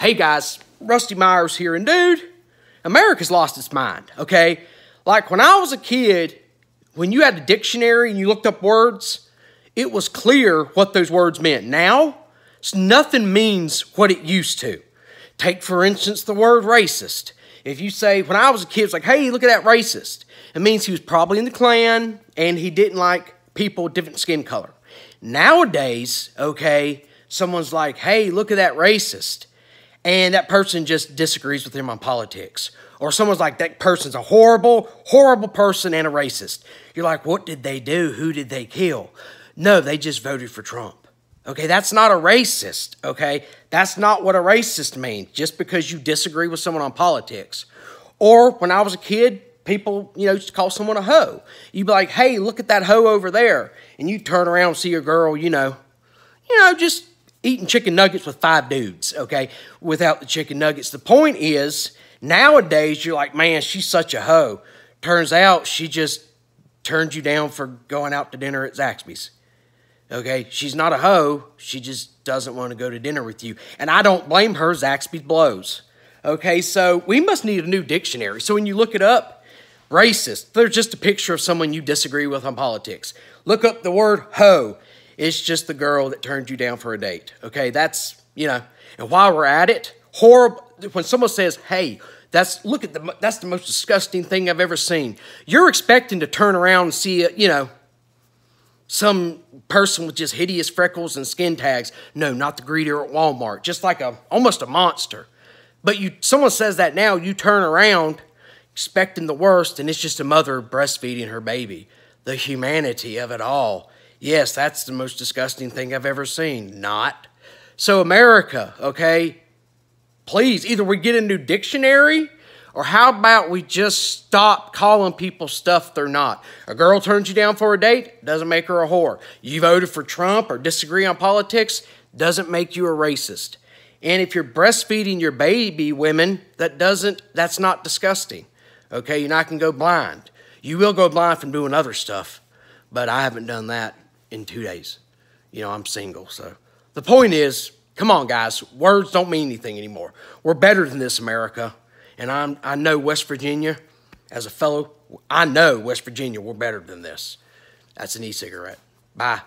Hey guys, Rusty Myers here, and dude, America's lost its mind, okay? Like when I was a kid, when you had a dictionary and you looked up words, it was clear what those words meant. Now, nothing means what it used to. Take, for instance, the word racist. If you say, when I was a kid, it's like, hey, look at that racist, it means he was probably in the Klan and he didn't like people different skin color. Nowadays, okay, someone's like, hey, look at that racist and that person just disagrees with him on politics. Or someone's like, that person's a horrible, horrible person and a racist. You're like, what did they do? Who did they kill? No, they just voted for Trump. Okay, that's not a racist, okay? That's not what a racist means, just because you disagree with someone on politics. Or when I was a kid, people, you know, used to call someone a hoe. You'd be like, hey, look at that hoe over there. And you turn around and see a girl, you know, you know, just eating chicken nuggets with five dudes, okay, without the chicken nuggets. The point is, nowadays you're like, man, she's such a hoe. Turns out she just turned you down for going out to dinner at Zaxby's. Okay, she's not a hoe. She just doesn't want to go to dinner with you. And I don't blame her. Zaxby's blows. Okay, so we must need a new dictionary. So when you look it up, racist, There's just a picture of someone you disagree with on politics. Look up the word hoe. It's just the girl that turned you down for a date. Okay, that's, you know, and while we're at it, horrible, when someone says, hey, that's look at the that's the most disgusting thing I've ever seen. You're expecting to turn around and see you know some person with just hideous freckles and skin tags. No, not the greeter at Walmart. Just like a almost a monster. But you someone says that now, you turn around expecting the worst and it's just a mother breastfeeding her baby. The humanity of it all. Yes, that's the most disgusting thing I've ever seen. Not. So, America, okay? Please, either we get a new dictionary or how about we just stop calling people stuff they're not? A girl turns you down for a date, doesn't make her a whore. You voted for Trump or disagree on politics, doesn't make you a racist. And if you're breastfeeding your baby women, that doesn't that's not disgusting. Okay, you're not gonna go blind. You will go blind from doing other stuff, but I haven't done that in two days. You know, I'm single. So the point is, come on, guys, words don't mean anything anymore. We're better than this, America. And I'm, I know West Virginia, as a fellow, I know West Virginia, we're better than this. That's an e cigarette. Bye.